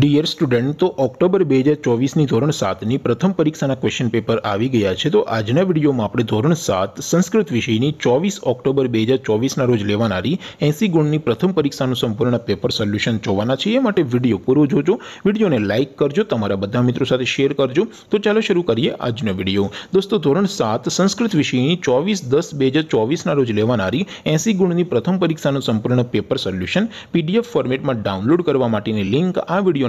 dear student તો October 2024 ની ધોરણ 7 ની પ્રથમ પરીક્ષાના ક્વેશ્ચન પેપર આવી ગયા છે તો આજના વિડિયોમાં આપણે ધોરણ 7 સંસ્કૃત વિષયની 24 ઓક્ટોબર 2024 ના રોજ લેવાણારી 80 ગુણની પ્રથમ પરીક્ષાનું સંપૂર્ણ પેપર સોલ્યુશન જોવાના છે એટલે વિડિયો પૂરું જોજો વિડિયોને લાઈક કરજો તમારા બધા મિત્રો સાથે શેર કરજો તો ચાલો શરૂ કરીએ આજનો વિડિયો દોસ્તો ધોરણ 7 સંસ્કૃત વિષયની 24 10 2024 ના રોજ લેવાણારી 80 ગુણની પ્રથમ પરીક્ષાનું સંપૂર્ણ પેપર સોલ્યુશન પીડીએફ ફોર્મેટમાં ડાઉનલોડ કરવા માટેની લિંક આ વિડિયો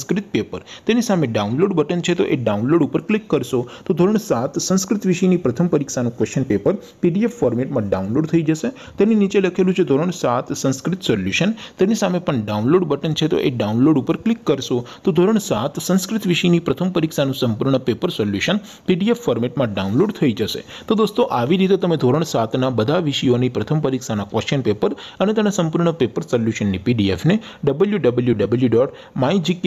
संस्कृत पेपर તેની સામે ડાઉનલોડ બટન છે તો એ ડાઉનલોડ ઉપર ક્લિક કરશો તો ધોરણ 7 સંસ્કૃત વિષયની પ્રથમ પરીક્ષાનું ક્વેશ્ચન પેપર પીડીએફ ફોર્મેટમાં ડાઉનલોડ થઈ જશે તેની નીચે લખેલું છે ધોરણ 7 સંસ્કૃત સોલ્યુશન તેની સામે પણ ડાઉનલોડ બટન છે તો એ ડાઉનલોડ ઉપર ક્લિક કરશો તો ધોરણ 7 સંસ્કૃત વિષયની પ્રથમ પરીક્ષાનું સંપૂર્ણ પેપર સોલ્યુશન પીડીએફ ફોર્મેટમાં ડાઉનલોડ થઈ જશે તો દોસ્તો આવી રીતે તમે ધોરણ 7 ના બધા વિષયોની પ્રથમ પરીક્ષાના ક્વેશ્ચન પેપર અને તેના સંપૂર્ણ પેપર સોલ્યુશનની પીડીએફ ને www.mygk